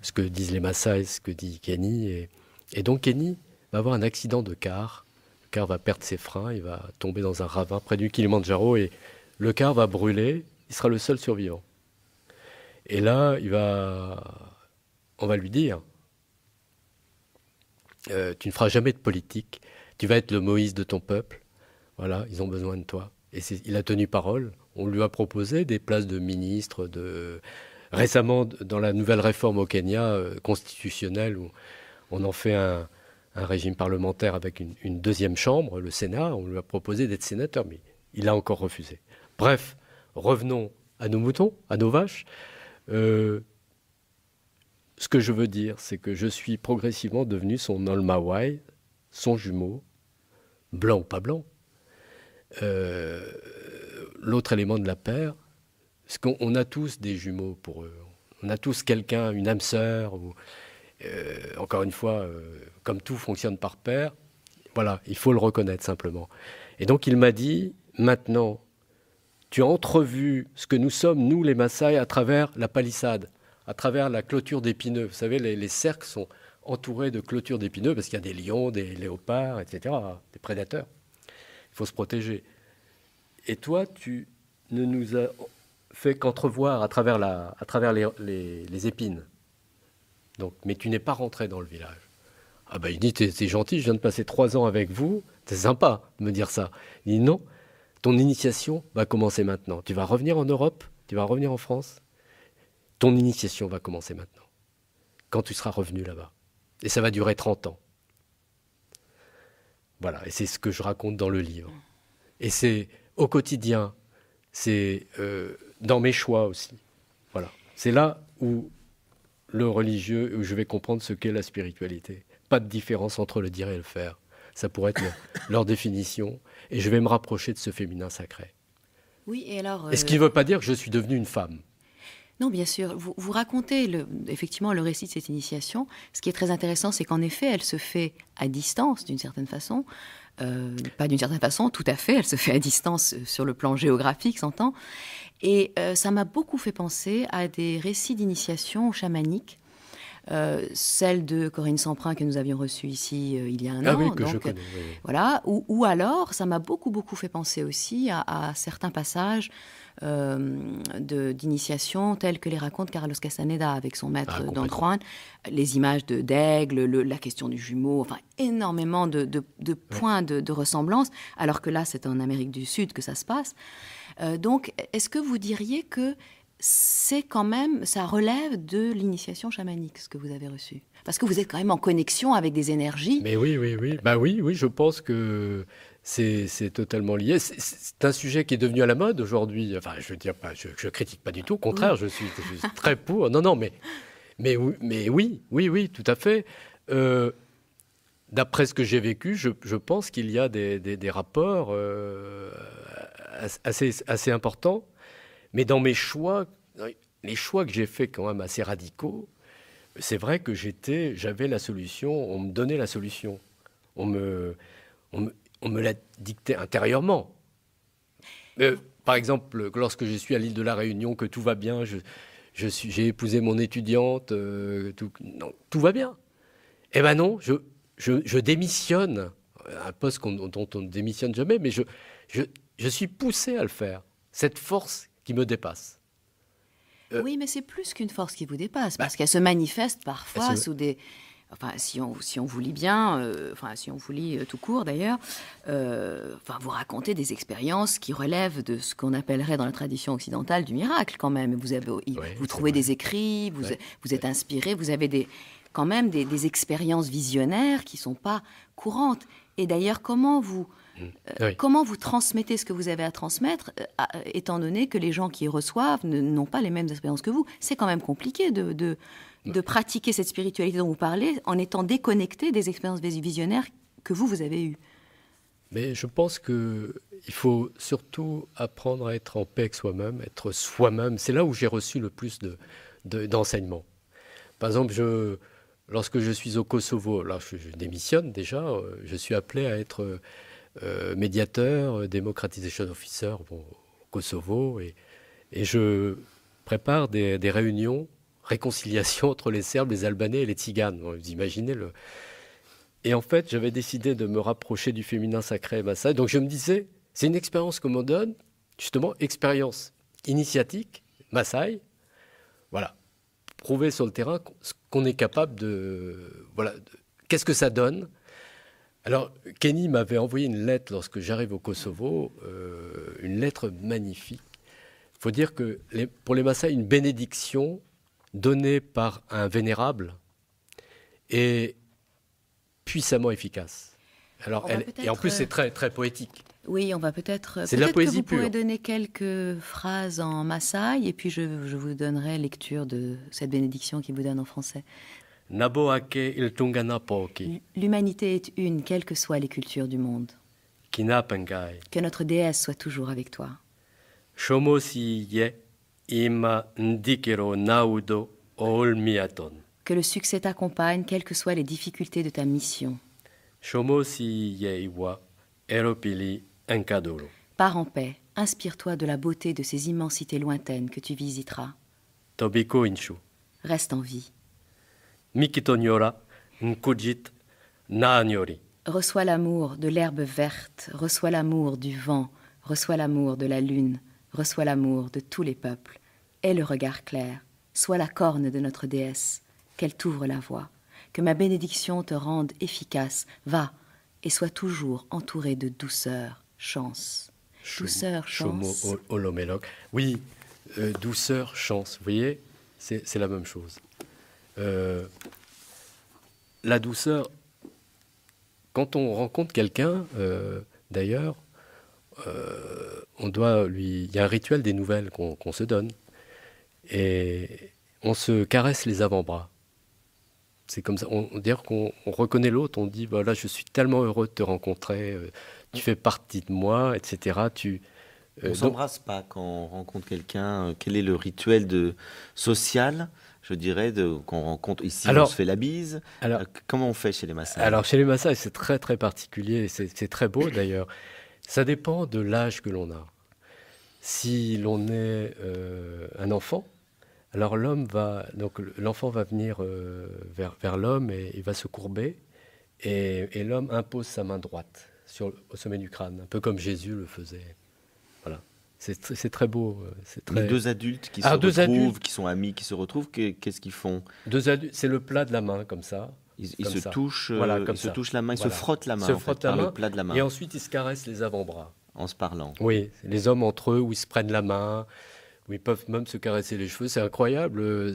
ce que disent les Maasai, ce que dit Kenny. Et, et donc Kenny va avoir un accident de car. Le car va perdre ses freins, il va tomber dans un ravin près du Kilimanjaro et le car va brûler il sera le seul survivant. Et là, il va, on va lui dire, euh, tu ne feras jamais de politique, tu vas être le Moïse de ton peuple, voilà, ils ont besoin de toi. Et il a tenu parole, on lui a proposé des places de ministre, de... récemment dans la nouvelle réforme au Kenya euh, constitutionnelle, où on en fait un, régime parlementaire avec une, une, deuxième chambre, le Sénat, on lui a proposé d'être sénateur, mais il a encore refusé. Bref, revenons à nos moutons, à nos vaches. Euh, ce que je veux dire, c'est que je suis progressivement devenu son Olmawai, son jumeau, blanc ou pas blanc. Euh, l'autre élément de la paire, parce qu'on a tous des jumeaux pour eux. On a tous quelqu'un, une âme sœur. Ou, euh, encore une fois, comme tout fonctionne par paire, voilà, il faut le reconnaître simplement. Et donc il m'a dit, maintenant, tu as entrevu ce que nous sommes, nous les Maasai, à travers la palissade, à travers la clôture d'épineux. Vous savez, les, cercles sont entourés de clôtures d'épineux parce qu'il y a des lions, des léopards, etc., des prédateurs. Il faut se protéger. Et toi, tu ne nous as fait qu'entrevoir à travers, les, épines. Donc, mais tu n'es pas rentré dans le village. Ah ben, il dit, t'es gentil, je viens de passer trois ans avec vous, c'est sympa de me dire ça. Il dit, non, ton initiation va commencer maintenant. Tu vas revenir en Europe, tu vas revenir en France. Ton initiation va commencer maintenant, quand tu seras revenu là-bas. Et ça va durer 30 ans. Voilà, et c'est ce que je raconte dans le livre. Et c'est au quotidien, c'est euh, dans mes choix aussi. Voilà, c'est là où le religieux, où je vais comprendre ce qu'est la spiritualité. Pas de différence entre le dire et le faire. Ça pourrait être leur définition et je vais me rapprocher de ce féminin sacré. Oui, et alors. est ce euh, qu'il ne veut pas dire que je suis devenue une femme. Non, bien sûr. Vous, racontez effectivement le récit de cette initiation. Ce qui est très intéressant, c'est qu'en effet, elle se fait à distance, d'une certaine façon. Euh, pas d'une certaine façon, tout à fait. Elle se fait à distance euh, sur le plan géographique, s'entend. Et ça m'a beaucoup fait penser à des récits d'initiation chamanique euh, celle de Corinne Samprin que nous avions reçue ici euh, il y a un an. Voilà. Ou, alors, ça m'a beaucoup beaucoup fait penser aussi à, certains passages euh, d'initiation tels que les raconte Carlos Castaneda avec son maître ah, Don les images de d'aigle, la question du jumeau, enfin énormément de, points de, ressemblance, alors que là c'est en Amérique du Sud que ça se passe. donc est-ce que vous diriez que c'est quand même, ça relève de l'initiation chamanique, ce que vous avez reçu. Parce que vous êtes quand même en connexion avec des énergies. Mais oui, oui, oui. Bah oui, oui, je pense que c'est totalement lié. C'est un sujet qui est devenu à la mode aujourd'hui. Enfin, je ne dire, pas, je, critique pas du tout. Au contraire, je, suis, très pour. Non, non, mais, mais, mais oui, oui, oui, tout à fait. Euh, d'après ce que j'ai vécu, je, pense qu'il y a des, rapports euh, assez, assez importants mais dans mes choix, les choix que j'ai faits quand même assez radicaux, c'est vrai que j'étais, j'avais la solution, on me donnait la solution. On me, on me, la dictait intérieurement. Euh, par exemple, lorsque je suis à l'île de la Réunion, que tout va bien, je, suis, j'ai épousé mon étudiante, euh, tout, non, tout va bien. Eh ben non, je, je, démissionne, un poste dont on ne démissionne jamais, mais je, je, je suis poussé à le faire. Cette force qui me dépasse. Euh, oui, mais c'est plus qu'une force qui vous dépasse, bah. parce qu'elle se manifeste parfois sous des... Enfin, si on, si on vous lit bien, euh, enfin, si on vous lit euh, tout court d'ailleurs, enfin, vous racontez des expériences qui relèvent de ce qu'on appellerait dans la tradition occidentale du miracle quand même. Vous, avez, vous trouvez des écrits, vous, vous êtes inspiré, vous avez des, quand même des, des expériences visionnaires qui ne sont pas courantes. Et d'ailleurs, comment vous euh, comment vous transmettez ce que vous avez à transmettre, euh, euh, étant donné que les gens qui reçoivent n'ont pas les mêmes expériences que vous C'est quand même compliqué de, de, pratiquer cette spiritualité dont vous parlez en étant déconnecté des expériences visionnaires que vous, vous avez eues. Mais je pense qu'il faut surtout apprendre à être en paix avec soi-même, être soi-même. C'est là où j'ai reçu le plus d'enseignements. De, Par exemple, je, lorsque je suis au Kosovo, là je démissionne déjà, je suis appelé à être euh, médiateur, euh, démocratisation officer bon, au Kosovo. Et, je prépare des, réunions, réconciliation entre les Serbes, les Albanais et les Tziganes. vous imaginez le. Et en fait, j'avais décidé de me rapprocher du féminin sacré Maasai. Donc je me disais, c'est une expérience qu'on me donne, justement, expérience initiatique, Maasai. Voilà. Prouver sur le terrain ce qu'on est capable de. Voilà. De, Qu'est-ce que ça donne alors, Kenny m'avait envoyé une lettre lorsque j'arrive au Kosovo, euh, une lettre magnifique. Il faut dire que pour les Maasai, une bénédiction donnée par un vénérable est puissamment efficace. Alors, et en plus, c'est très, très poétique. Euh, oui, on va peut-être. Euh, c'est de la poésie que vous pourrez donner quelques phrases en Maasai, et puis je, je vous donnerai lecture de cette bénédiction qui vous donne en français. L'humanité est une, quelles que soient les cultures du monde. Que notre déesse soit toujours avec toi. Que le succès t'accompagne, quelles que soient les difficultés de ta mission. Pars en paix, inspire-toi de la beauté de ces immensités lointaines que tu visiteras. Reste en vie. Mikitoniola, Nkujit, Naaniori. Reçois l'amour de l'herbe verte, reçois l'amour du vent, reçois l'amour de la lune, reçois l'amour de tous les peuples. Aie le regard clair, sois la corne de notre déesse, qu'elle t'ouvre la voie, que ma bénédiction te rende efficace. Va et sois toujours entouré de douceur, chance. douceur, chance. Oui, euh, douceur, chance. Vous voyez, c'est la même chose. Euh, la douceur, quand on rencontre quelqu'un, euh, d'ailleurs, euh, on doit lui. Il y a un rituel des nouvelles qu'on se donne. Et on se caresse les avant-bras. C'est comme ça. On, dire qu'on reconnaît l'autre, on dit voilà, bah je suis tellement heureux de te rencontrer, tu fais partie de moi, etc. Tu, on s'embrasse pas quand on rencontre quelqu'un. Quel est le rituel de... social je dirais, qu'on rencontre ici, alors, on se fait la bise. Alors, euh, Comment on fait chez les massages Alors, chez les massages, c'est très, très particulier, c'est très beau d'ailleurs. Ça dépend de l'âge que l'on a. Si l'on est euh, un enfant, alors l'homme va, donc l'enfant va venir euh, vers, vers l'homme et il va se courber, et, l'homme impose sa main droite sur, au sommet du crâne, un peu comme Jésus le faisait. C'est très beau. Euh, les deux adultes qui se retrouvent, qui sont amis, qui se retrouvent, qu'est-ce qu'ils font C'est le plat de la main, comme ça. Ils, se, Touchent, euh, voilà, comme ils se touchent la main, ils se frottent la main, le plat de la main. Et ensuite, ils se caressent les avant-bras. En se parlant. Oui, les hommes entre eux, où ils se prennent la main, où ils peuvent même se caresser les cheveux. C'est incroyable. Euh,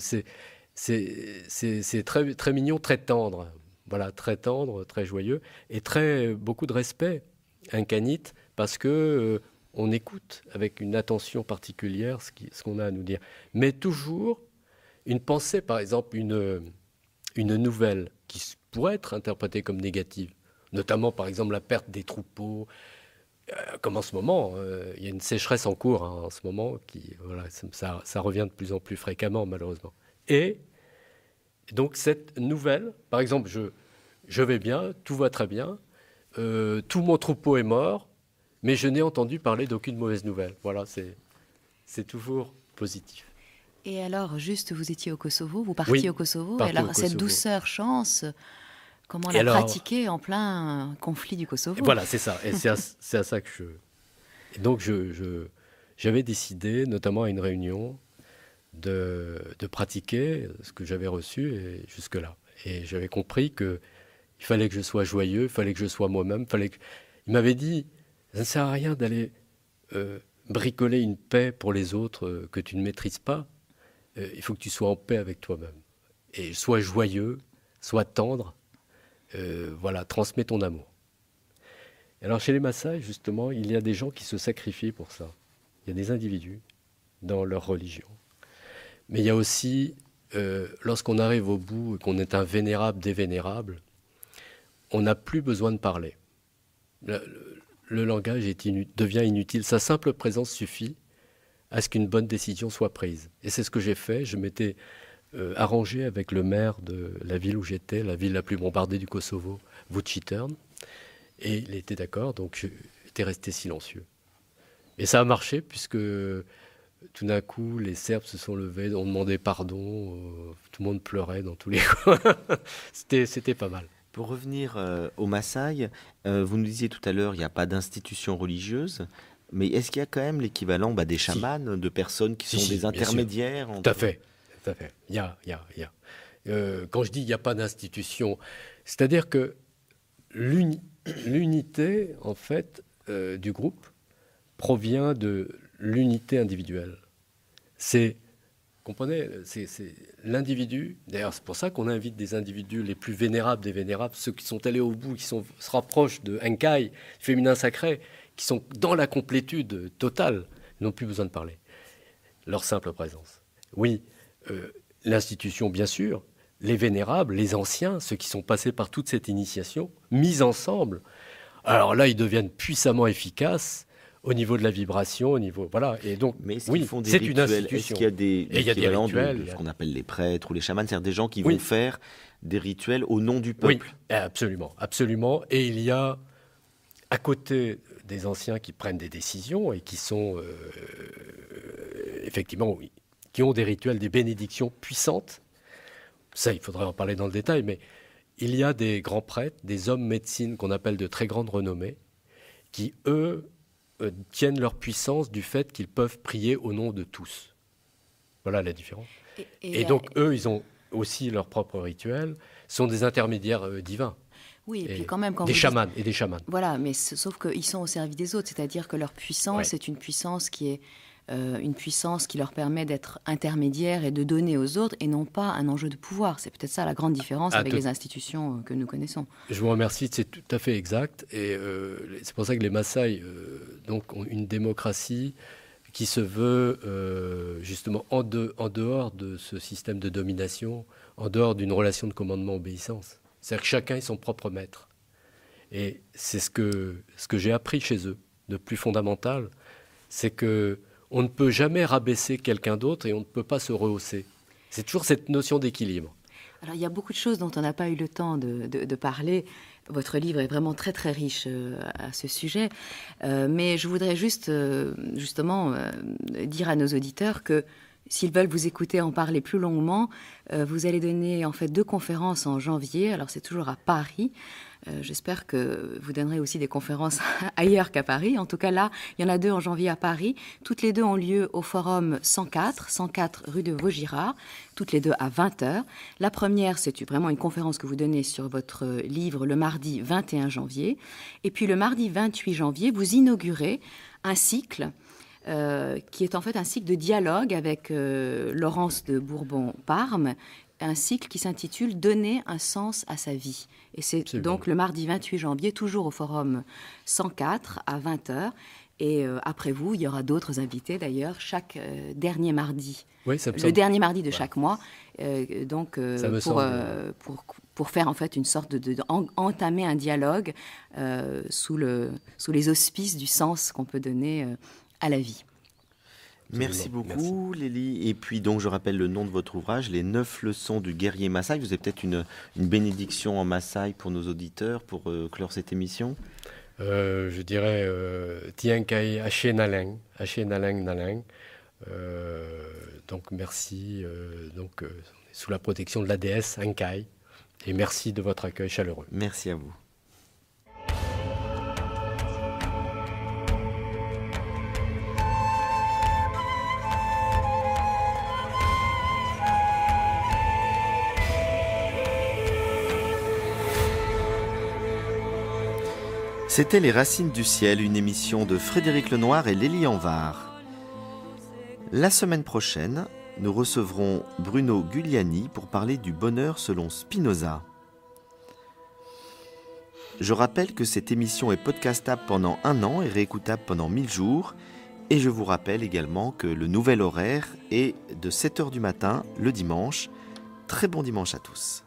c'est très, très mignon, très tendre. Voilà, très tendre, très joyeux et très beaucoup de respect, un canite, parce que on écoute avec une attention particulière ce qu'on a à nous dire. Mais toujours une pensée, par exemple, une, une nouvelle qui pourrait être interprétée comme négative, notamment par exemple la perte des troupeaux, euh, comme en ce moment, euh, il y a une sécheresse en cours hein, en ce moment, qui ça, revient de plus en plus fréquemment malheureusement. Et donc cette nouvelle, par exemple, je, je vais bien, tout va très bien, euh, tout mon troupeau est mort, mais je n'ai entendu parler d'aucune mauvaise nouvelle. Voilà, c'est toujours positif. Et alors, juste, vous étiez au Kosovo, vous partiez au Kosovo, et alors cette douceur, chance, comment la pratiquer en plein conflit du Kosovo Voilà, c'est ça, et c'est à, à, ça que je... donc, j'avais je, j'avais décidé, notamment à une réunion, de, de pratiquer ce que j'avais reçu jusque-là. Et, j'avais compris que il fallait que je sois joyeux, il fallait que je sois moi-même, fallait que... Il m'avait dit, ça ne sert à rien d'aller euh, bricoler une paix pour les autres euh, que tu ne maîtrises pas. Euh, il faut que tu sois en paix avec toi-même. Et sois joyeux, sois tendre. voilà, transmets ton amour. alors chez les Maasai, justement, il y a des gens qui se sacrifient pour ça. Il y a des individus dans leur religion. Mais il y a aussi, lorsqu'on arrive au bout et qu'on est un vénérable des vénérables, on n'a plus besoin de parler le langage est devient inutile. Sa simple présence suffit à ce qu'une bonne décision soit prise. Et c'est ce que j'ai fait. Je m'étais euh, arrangé avec le maire de la ville où j'étais, la ville la plus bombardée du Kosovo, Vucitern. Et il était d'accord, donc j'étais resté silencieux. Et ça a marché, puisque tout d'un coup, les Serbes se sont levés, ont demandé pardon, euh, tout le monde pleurait dans tous les coins. C'était pas mal. Pour revenir euh, au Maasai, euh, vous nous disiez tout à l'heure, il n'y a pas d'institution religieuse. Mais est-ce qu'il y a quand même l'équivalent bah, des chamans, de personnes qui sont des intermédiaires Tout à fait, tout à fait. Il y a, il y a, il y a. Euh, quand je dis il n'y a pas d'institution, c'est-à-dire que l'unité, en fait, du groupe provient de l'unité individuelle. C'est comprenez, c'est l'individu. D'ailleurs, c'est pour ça qu'on invite des individus les plus vénérables des vénérables, ceux qui sont allés au bout, qui se rapprochent de Enkai, féminin sacré, qui sont dans la complétude totale, n'ont plus besoin de parler. Leur simple présence. Oui, euh, l'institution, bien sûr, les vénérables, les anciens, ceux qui sont passés par toute cette initiation, mis ensemble, alors là, ils deviennent puissamment efficaces au niveau de la vibration, au niveau voilà. Et donc, mais oui, c'est une institution. Est-ce qu'il y a des, des, rituels, de, ce qu'on appelle les prêtres ou les chamans, c'est-à-dire des gens qui vont faire des rituels au nom du peuple Oui, eh, absolument, absolument. Et il y a à côté des anciens qui prennent des décisions et qui sont euh, effectivement oui, qui ont des rituels, des bénédictions puissantes. Ça, il faudrait en parler dans le détail, mais il y a des grands prêtres, des hommes médecine qu'on appelle de très grande renommée, qui eux euh, tiennent leur puissance du fait qu'ils peuvent prier au nom de tous. Voilà la différence. Et, donc, eux, ils ont aussi leur propre rituel, sont des intermédiaires euh, divins. Oui, et, puis quand même quand des chamans et des chamans. Voilà, mais sauf qu'ils sont au service des autres, c'est-à-dire que leur puissance est une puissance qui est euh, une puissance qui leur permet d'être intermédiaire et de donner aux autres et non pas un enjeu de pouvoir. C'est peut-être ça la grande différence ah, avec les institutions euh, que nous connaissons. Je vous remercie, c'est tout à fait exact. Et euh, c'est pour ça que les Maasai donc, ont une démocratie qui se veut justement en, de, en dehors de ce système de domination, en dehors d'une relation de commandement-obéissance. C'est-à-dire que chacun est son propre maître. Et c'est ce que, ce que j'ai appris chez eux de plus fondamental, c'est que on ne peut jamais rabaisser quelqu'un d'autre et on ne peut pas se rehausser. C'est toujours cette notion d'équilibre. Alors, il y a beaucoup de choses dont on n'a pas eu le temps de, parler. Votre livre est vraiment très très riche euh, à ce sujet. Euh, mais je voudrais juste, euh, justement, dire à nos auditeurs que s'ils veulent vous écouter en parler plus longuement, vous allez donner en fait deux conférences en janvier. Alors, c'est toujours à Paris. Euh, j'espère que vous donnerez aussi des conférences ailleurs qu'à Paris. En tout cas, là, il y en a deux en janvier à Paris. Toutes les deux ont lieu au Forum 104, 104 rue de Vaugirard, toutes les deux à 20h. La première, c'est vraiment une conférence que vous donnez sur votre livre le mardi 21 janvier. Et puis le mardi 28 janvier, vous inaugurez un cycle euh, qui est en fait un cycle de dialogue avec euh, Laurence de Bourbon-Parme, un cycle qui s'intitule Donner un sens à sa vie. Et c'est donc le mardi 28 janvier, toujours au forum 104 à 20h. Et euh, après vous, il y aura d'autres invités d'ailleurs chaque euh, dernier mardi. Oui, le dernier mardi de chaque mois. Euh, donc pour, pour, faire en fait une sorte de, entamer un dialogue sous, le, sous les auspices du sens qu'on peut donner à la vie. Merci beaucoup, Lélie. Et puis, donc, je rappelle le nom de votre ouvrage, Les Neuf leçons du guerrier Maasai. Vous avez peut-être une, bénédiction en Maasai pour nos auditeurs, pour euh, clore cette émission euh, Je dirais Tienkai Haché Naling ». donc, merci. Euh, donc, sous la protection de la déesse Ankai. Et merci de votre accueil chaleureux. Merci à vous. C'était Les Racines du Ciel, une émission de Frédéric Lenoir et Lélie Anvar. La semaine prochaine, nous recevrons Bruno Giuliani pour parler du bonheur selon Spinoza. Je rappelle que cette émission est podcastable pendant un an et réécoutable pendant 1000 jours. Et je vous rappelle également que le nouvel horaire est de 7h du matin le dimanche. Très bon dimanche à tous.